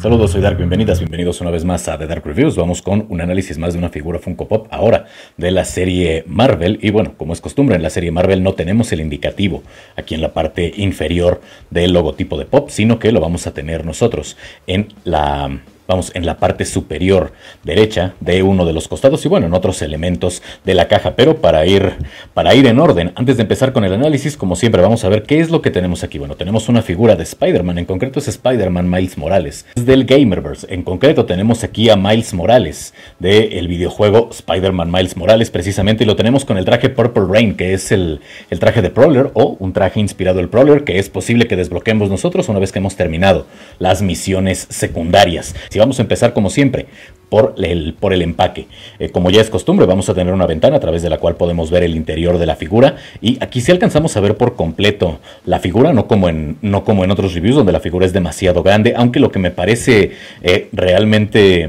Saludos, soy Dark, bienvenidas, bienvenidos una vez más a The Dark Reviews. Vamos con un análisis más de una figura Funko Pop ahora de la serie Marvel. Y bueno, como es costumbre en la serie Marvel no tenemos el indicativo aquí en la parte inferior del logotipo de Pop, sino que lo vamos a tener nosotros en la vamos, en la parte superior derecha de uno de los costados y bueno, en otros elementos de la caja. Pero para ir, para ir en orden, antes de empezar con el análisis, como siempre, vamos a ver qué es lo que tenemos aquí. Bueno, tenemos una figura de Spider-Man, en concreto es Spider-Man Miles Morales. del Gamerverse, en concreto tenemos aquí a Miles Morales del videojuego Spider-Man Miles Morales precisamente y lo tenemos con el traje Purple Rain, que es el, traje de Prowler o un traje inspirado el Prowler que es posible que desbloqueemos nosotros una vez que hemos terminado las misiones secundarias vamos a empezar como siempre por el, por el empaque. Eh, como ya es costumbre, vamos a tener una ventana a través de la cual podemos ver el interior de la figura y aquí sí alcanzamos a ver por completo la figura, no como en, no como en otros reviews donde la figura es demasiado grande, aunque lo que me parece eh, realmente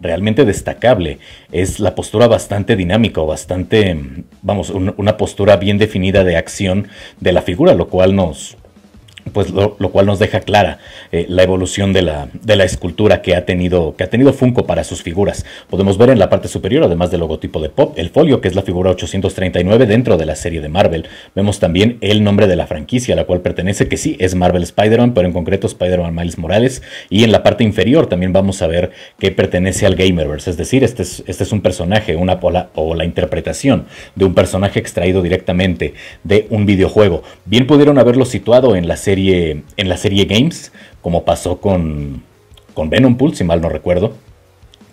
realmente destacable es la postura bastante dinámica, bastante, vamos, una postura bien definida de acción de la figura, lo cual nos, pues lo, cual nos deja clara eh, la evolución de la, escultura que ha, tenido, que ha tenido Funko para sus figuras. Podemos ver en la parte superior, además del logotipo de Pop, el folio, que es la figura 839 dentro de la serie de Marvel. Vemos también el nombre de la franquicia a la cual pertenece, que sí es Marvel Spider-Man, pero en concreto Spider-Man Miles Morales. Y en la parte inferior también vamos a ver que pertenece al Gamerverse, es decir, este es, este es un personaje una, o, o la interpretación de un personaje extraído directamente de un videojuego. Bien pudieron haberlo situado en la serie en la serie Games, como pasó con, con Venom Pool, si mal no recuerdo.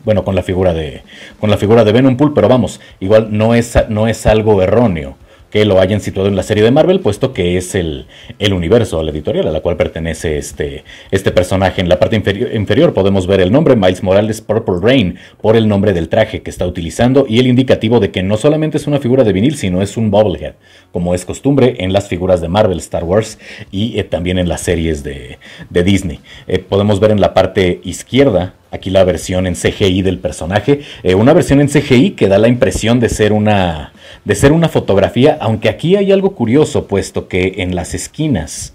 Bueno, con la figura de, con la figura de Venom Pool, pero vamos, igual no no es algo erróneo que lo hayan situado en la serie de Marvel, puesto que es el, el universo, la editorial a la cual pertenece este, este personaje. En la parte inferior podemos ver el nombre Miles Morales Purple Rain por el nombre del traje que está utilizando y el indicativo de que no solamente es una figura de vinil, sino es un bobblehead, como es costumbre en las figuras de Marvel, Star Wars y eh, también en las series de, Disney. Eh, podemos ver en la parte izquierda Aquí la versión en CGI del personaje. Eh, una versión en CGI que da la impresión de ser una. de ser una fotografía. Aunque aquí hay algo curioso, puesto que en las esquinas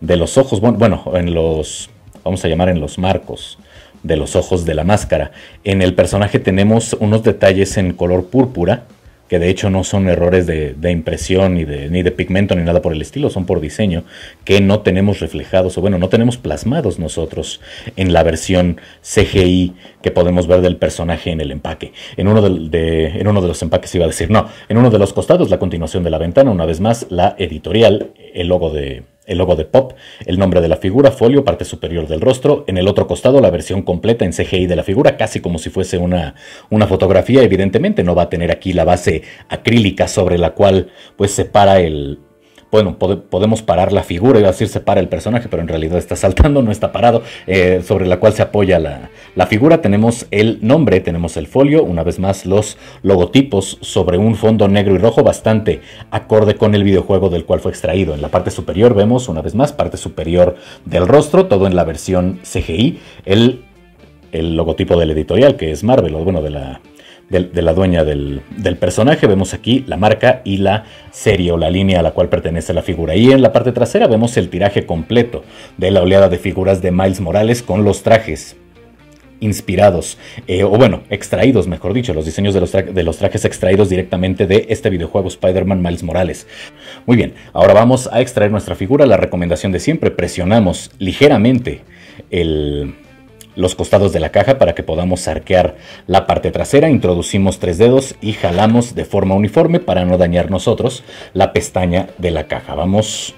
de los ojos. Bueno, en los. Vamos a llamar en los marcos de los ojos de la máscara. En el personaje tenemos unos detalles en color púrpura que de hecho no son errores de, impresión ni de, pigmento ni nada por el estilo, son por diseño, que no tenemos reflejados o bueno, no tenemos plasmados nosotros en la versión CGI que podemos ver del personaje en el empaque. En uno de, en uno de los empaques iba a decir, no, en uno de los costados, la continuación de la ventana, una vez más, la editorial, el logo de, el logo de Pop, el nombre de la figura, folio, parte superior del rostro, en el otro costado la versión completa en CGI de la figura, casi como si fuese una, una fotografía, evidentemente no va a tener aquí la base acrílica sobre la cual pues separa el, bueno, podemos parar la figura, iba a decir se para el personaje, pero en realidad está saltando, no está parado, eh, sobre la cual se apoya la, la figura. Tenemos el nombre, tenemos el folio, una vez más los logotipos sobre un fondo negro y rojo bastante acorde con el videojuego del cual fue extraído. En la parte superior vemos, una vez más, parte superior del rostro, todo en la versión CGI, el, el logotipo del editorial, que es Marvel, o bueno, de la de, la dueña del, personaje. Vemos aquí la marca y la serie o la línea a la cual pertenece la figura. Y en la parte trasera vemos el tiraje completo de la oleada de figuras de Miles Morales con los trajes inspirados, eh, o bueno, extraídos, mejor dicho, los diseños de los, de los trajes extraídos directamente de este videojuego Spider-Man Miles Morales. Muy bien, ahora vamos a extraer nuestra figura, la recomendación de siempre, presionamos ligeramente el, los costados de la caja para que podamos arquear la parte trasera, introducimos tres dedos y jalamos de forma uniforme para no dañar nosotros la pestaña de la caja. Vamos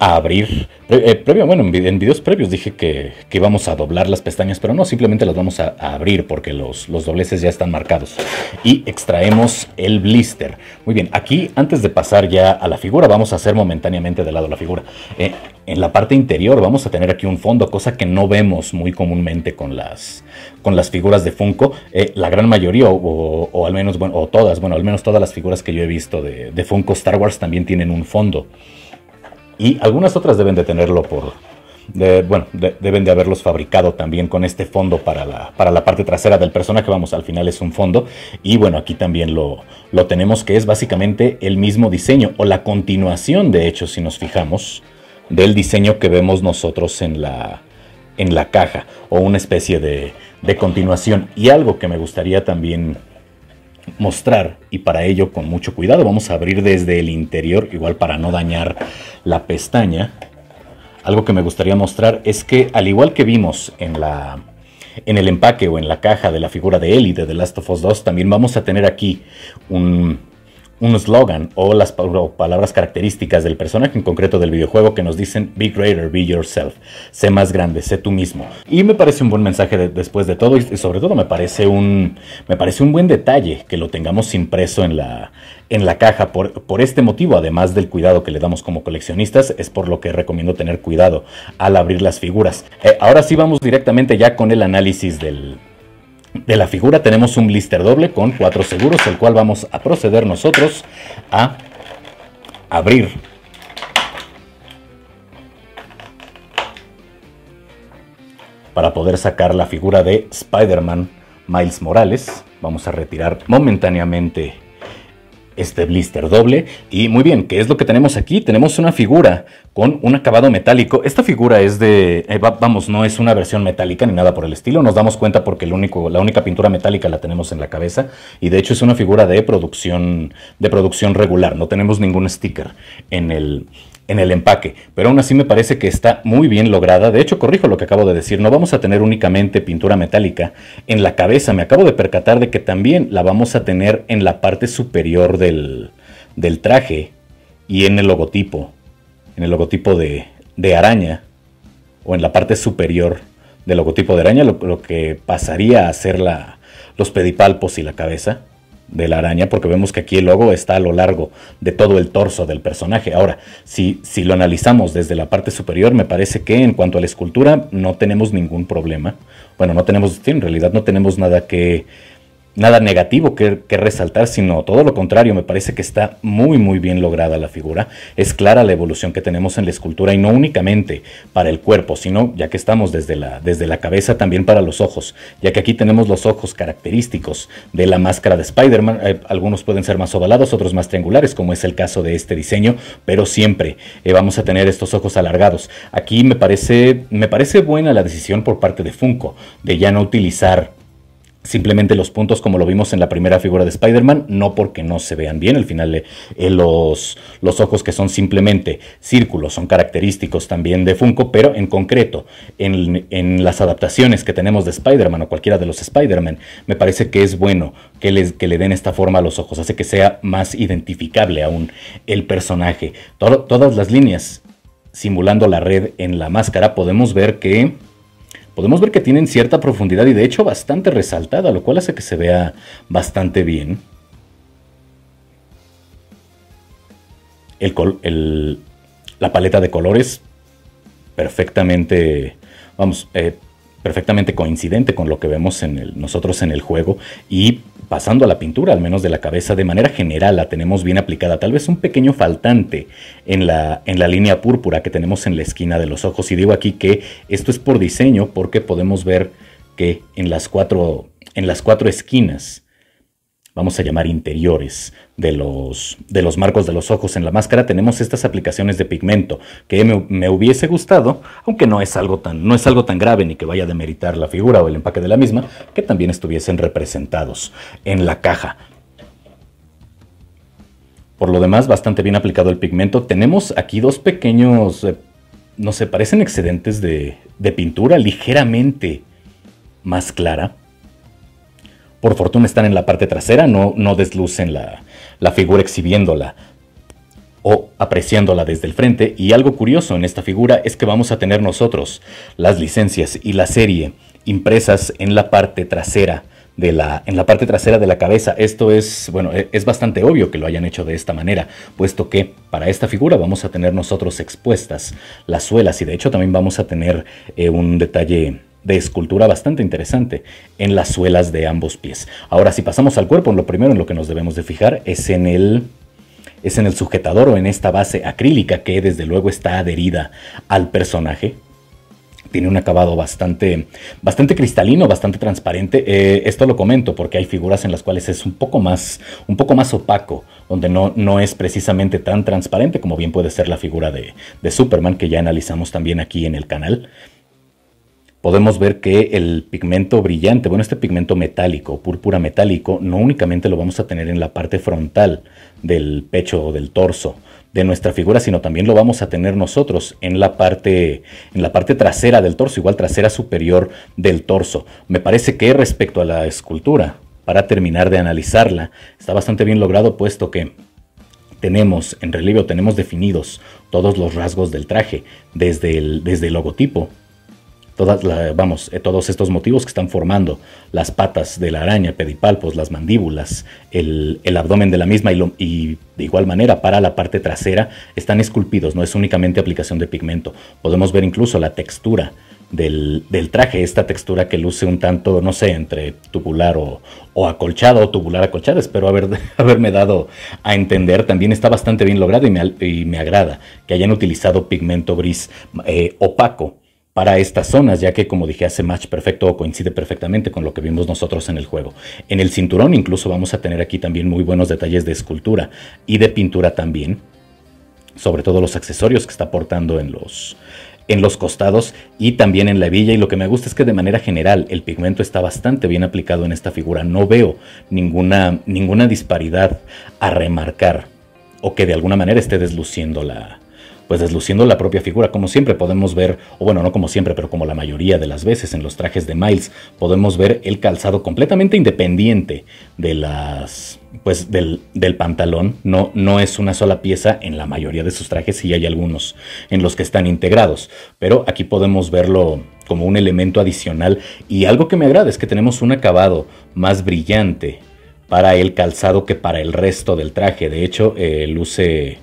abrir. Eh, previo, bueno, en, videos previos dije que, que, íbamos a doblar las pestañas, pero no, simplemente las vamos a, abrir porque los, los, dobleces ya están marcados. Y extraemos el blister. Muy bien, aquí antes de pasar ya a la figura, vamos a hacer momentáneamente de lado la figura. Eh, en la parte interior vamos a tener aquí un fondo, cosa que no vemos muy comúnmente con las, con las figuras de Funko. Eh, la gran mayoría, o, al menos, bueno, todas, bueno, al menos todas las figuras que yo he visto de, de Funko Star Wars también tienen un fondo y algunas otras deben de tenerlo por, bueno, deben de haberlos fabricado también con este fondo para la, para la parte trasera del personaje, vamos, al final es un fondo. Y bueno, aquí también lo, lo tenemos, que es básicamente el mismo diseño, o la continuación, de hecho, si nos fijamos, del diseño que vemos nosotros en la, en la caja, o una especie de, de continuación. Y algo que me gustaría también mostrar y para ello con mucho cuidado vamos a abrir desde el interior, igual para no dañar la pestaña. Algo que me gustaría mostrar es que al igual que vimos en la en el empaque o en la caja de la figura de Ellie de The Last of Us 2, también vamos a tener aquí un un slogan o las palabras características del personaje en concreto del videojuego que nos dicen Be Greater, Be Yourself, sé más grande, sé tú mismo. Y me parece un buen mensaje después de todo y sobre todo me parece, un, me parece un buen detalle que lo tengamos impreso en la, en la caja por, este motivo, además del cuidado que le damos como coleccionistas, es por lo que recomiendo tener cuidado al abrir las figuras. Eh, ahora sí vamos directamente ya con el análisis del, de la figura tenemos un blister doble con cuatro seguros, el cual vamos a proceder nosotros a abrir. Para poder sacar la figura de Spider-Man Miles Morales, vamos a retirar momentáneamente este blister doble. Y muy bien, ¿qué es lo que tenemos aquí? Tenemos una figura con un acabado metálico. Esta figura es de, eh, vamos, no es una versión metálica ni nada por el estilo. Nos damos cuenta porque el único, la única pintura metálica la tenemos en la cabeza. Y de hecho es una figura de producción, de producción regular. No tenemos ningún sticker en el, en el empaque, pero aún así me parece que está muy bien lograda. De hecho, corrijo lo que acabo de decir, no vamos a tener únicamente pintura metálica en la cabeza, me acabo de percatar de que también la vamos a tener en la parte superior del, del traje y en el logotipo, en el logotipo de, de araña o en la parte superior del logotipo de araña, lo, que pasaría a ser la, los pedipalpos y la cabeza de la araña, porque vemos que aquí el logo está a lo largo de todo el torso del personaje. Ahora, si, si lo analizamos desde la parte superior, me parece que en cuanto a la escultura no tenemos ningún problema. Bueno, no tenemos, en realidad no tenemos nada que nada negativo que, resaltar, sino todo lo contrario, me parece que está muy muy bien lograda la figura. Es clara la evolución que tenemos en la escultura y no únicamente para el cuerpo, sino ya que estamos desde la, desde la cabeza también para los ojos, ya que aquí tenemos los ojos característicos de la máscara de Spider-Man. Eh, algunos pueden ser más ovalados, otros más triangulares, como es el caso de este diseño, pero siempre eh, vamos a tener estos ojos alargados. Aquí me parece, me parece buena la decisión por parte de Funko de ya no utilizar Simplemente los puntos, como lo vimos en la primera figura de Spider-Man, no porque no se vean bien, al final eh, los, los, ojos que son simplemente círculos son característicos también de Funko, pero en concreto, en, las adaptaciones que tenemos de Spider-Man o cualquiera de los Spider-Man, me parece que es bueno que, le den esta forma a los ojos, hace que sea más identificable aún el personaje. todas las líneas simulando la red en la máscara, podemos ver que podemos ver que tienen cierta profundidad y de hecho bastante resaltada, lo cual hace que se vea bastante bien. El la paleta de colores perfectamente, vamos, eh, perfectamente coincidente con lo que vemos en nosotros en el juego y pasando a la pintura, al menos de la cabeza, de manera general la tenemos bien aplicada, tal vez un pequeño faltante en la, en la línea púrpura que tenemos en la esquina de los ojos. Y digo aquí que esto es por diseño porque podemos ver que en las cuatro, en las cuatro esquinas vamos a llamar interiores de los, de los marcos de los ojos en la máscara, tenemos estas aplicaciones de pigmento que me, hubiese gustado, aunque no es, algo tan, no es algo tan grave ni que vaya a demeritar la figura o el empaque de la misma, que también estuviesen representados en la caja. Por lo demás, bastante bien aplicado el pigmento. Tenemos aquí dos pequeños, eh, no sé, parecen excedentes de, de pintura ligeramente más clara por fortuna están en la parte trasera, no, no deslucen la, la figura exhibiéndola o apreciándola desde el frente. Y algo curioso en esta figura es que vamos a tener nosotros las licencias y la serie impresas en la parte trasera de la, en la parte trasera de la cabeza. Esto es, bueno, e, es bastante obvio que lo hayan hecho de esta manera, puesto que para esta figura vamos a tener nosotros expuestas las suelas y de hecho también vamos a tener eh, un detalle de escultura bastante interesante en las suelas de ambos pies. Ahora, si pasamos al cuerpo, lo primero en lo que nos debemos de fijar es en el es en el sujetador o en esta base acrílica que desde luego está adherida al personaje. Tiene un acabado bastante, bastante cristalino, bastante transparente. Eh, esto lo comento porque hay figuras en las cuales es un poco más, un poco más opaco, donde no, no es precisamente tan transparente como bien puede ser la figura de, de Superman que ya analizamos también aquí en el canal podemos ver que el pigmento brillante, bueno, este pigmento metálico, púrpura metálico, no únicamente lo vamos a tener en la parte frontal del pecho o del torso de nuestra figura, sino también lo vamos a tener nosotros en la parte en la parte trasera del torso, igual trasera superior del torso. Me parece que respecto a la escultura, para terminar de analizarla, está bastante bien logrado puesto que tenemos en relieve o tenemos definidos todos los rasgos del traje, desde desde el logotipo eh, todos estos motivos que están formando las patas de la araña, pedipalpos, las mandíbulas, el, abdomen de la misma y, de igual manera para la parte trasera están esculpidos, no es únicamente aplicación de pigmento. Podemos ver incluso la textura del, traje, esta textura que luce un tanto, no sé, entre tubular o, acolchado o tubular acolchado, espero haberme dado a entender. También está bastante bien logrado y me, agrada que hayan utilizado pigmento gris eh, opaco para estas zonas, ya que como dije hace match perfecto o coincide perfectamente con lo que vimos nosotros en el juego. En el cinturón incluso vamos a tener aquí también muy buenos detalles de escultura y de pintura también, sobre todo los accesorios que está portando en los, en los costados y también en la villa Y lo que me gusta es que de manera general el pigmento está bastante bien aplicado en esta figura. No veo ninguna, ninguna disparidad a remarcar o que de alguna manera esté desluciendo la, pues desluciendo la propia figura. Como siempre podemos ver, o bueno, no como siempre, pero como la mayoría de las veces en los trajes de Miles, podemos ver el calzado completamente independiente de las pues del, pantalón no, no, es una sola pieza en la mayoría de sus trajes y hay algunos en los que están integrados, pero aquí podemos verlo como un elemento adicional y algo que me agrada es que tenemos un acabado más brillante para el calzado que para el resto del traje, de hecho eh, luce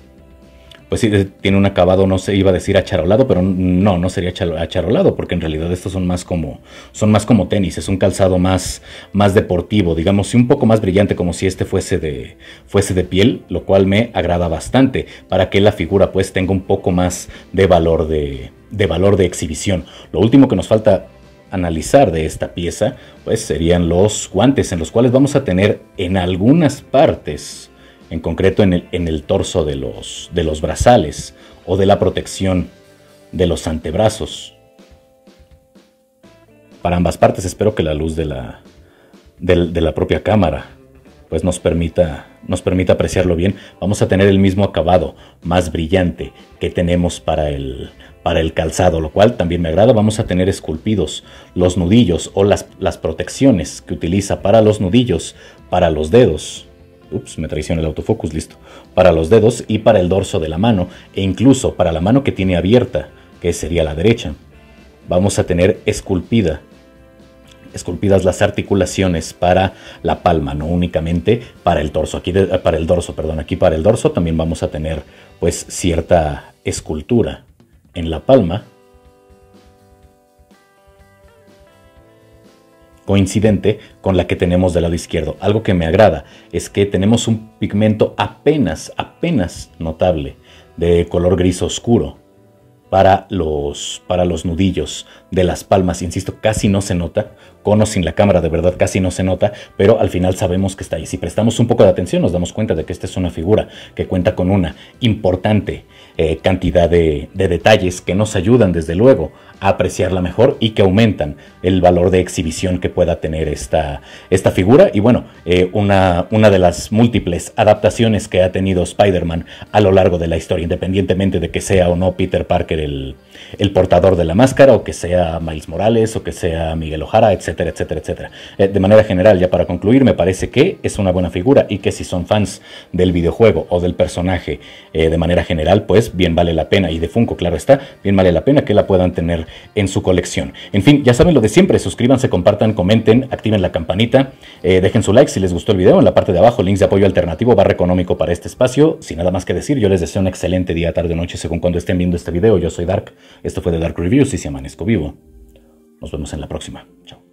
pues sí, tiene un acabado, no se iba a decir acharolado, pero no, no sería acharolado, porque en realidad estos son más como, son más como tenis, es un calzado más, más deportivo, digamos, y un poco más brillante, como si este fuese de, fuese de piel, lo cual me agrada bastante, para que la figura pues tenga un poco más de valor de, de valor de exhibición. Lo último que nos falta analizar de esta pieza, pues serían los guantes, en los cuales vamos a tener en algunas partes en concreto en el, torso de los, de los brazales o de la protección de los antebrazos. Para ambas partes espero que la luz de la, la propia cámara pues nos permita, nos permita apreciarlo bien. Vamos a tener el mismo acabado más brillante que tenemos para el, para el calzado, lo cual también me agrada. Vamos a tener esculpidos los nudillos o las, las protecciones que utiliza para los nudillos, para los dedos ups, me traiciona el autofocus, listo, para los dedos y para el dorso de la mano, e incluso para la mano que tiene abierta, que sería la derecha. Vamos a tener esculpida, esculpidas las articulaciones para la palma, no únicamente para el torso. Aquí eh, para el dorso, perdón, aquí para el dorso también vamos a tener pues cierta escultura en la palma coincidente con la que tenemos del lado izquierdo. Algo que me agrada es que tenemos un pigmento apenas, apenas notable de color gris oscuro para los, para los nudillos de las palmas. Insisto, casi no se nota sin la cámara, de verdad casi no se nota, pero al final sabemos que está ahí. Si prestamos un poco de atención nos damos cuenta de que esta es una figura que cuenta con una importante eh, cantidad de, detalles que nos ayudan desde luego a apreciarla mejor y que aumentan el valor de exhibición que pueda tener esta, esta figura. Y bueno, eh, una, una de las múltiples adaptaciones que ha tenido Spider-Man a lo largo de la historia, independientemente de que sea o no Peter Parker el, el portador de la máscara, o que sea Miles Morales, o que sea Miguel Ojara, etc etcétera, etcétera, eh, de manera general, ya para concluir, me parece que es una buena figura y que si son fans del videojuego o del personaje eh, de manera general, pues bien vale la pena, y de Funko, claro está, bien vale la pena que la puedan tener en su colección. En fin, ya saben lo de siempre, suscríbanse, compartan, comenten, activen la campanita, eh, dejen su like si les gustó el video, en la parte de abajo, links de apoyo alternativo, barra económico para este espacio. Sin nada más que decir, yo les deseo un excelente día, tarde o noche, según cuando estén viendo este video. Yo soy Dark, esto fue de Dark Reviews y si amanezco vivo. Nos vemos en la próxima. Chao.